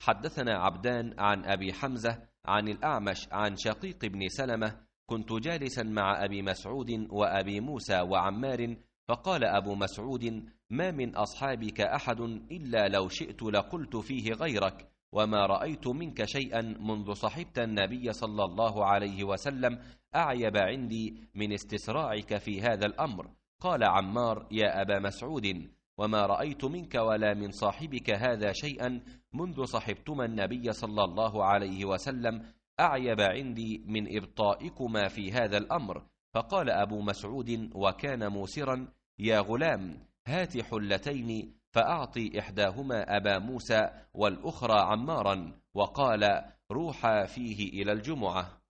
حدثنا عبدان عن أبي حمزة عن الأعمش عن شقيق بن سلمة كنت جالسا مع أبي مسعود وأبي موسى وعمار فقال أبو مسعود ما من أصحابك أحد إلا لو شئت لقلت فيه غيرك وما رأيت منك شيئا منذ صحبت النبي صلى الله عليه وسلم أعيب عندي من استسراعك في هذا الأمر قال عمار يا أبا مسعود وما رأيت منك ولا من صاحبك هذا شيئا منذ صحبتما النبي صلى الله عليه وسلم أعيب عندي من إبطائكما في هذا الأمر فقال أبو مسعود وكان موسرا يا غلام هات حلتين فأعطي إحداهما أبا موسى والأخرى عمارا وقال روحا فيه إلى الجمعة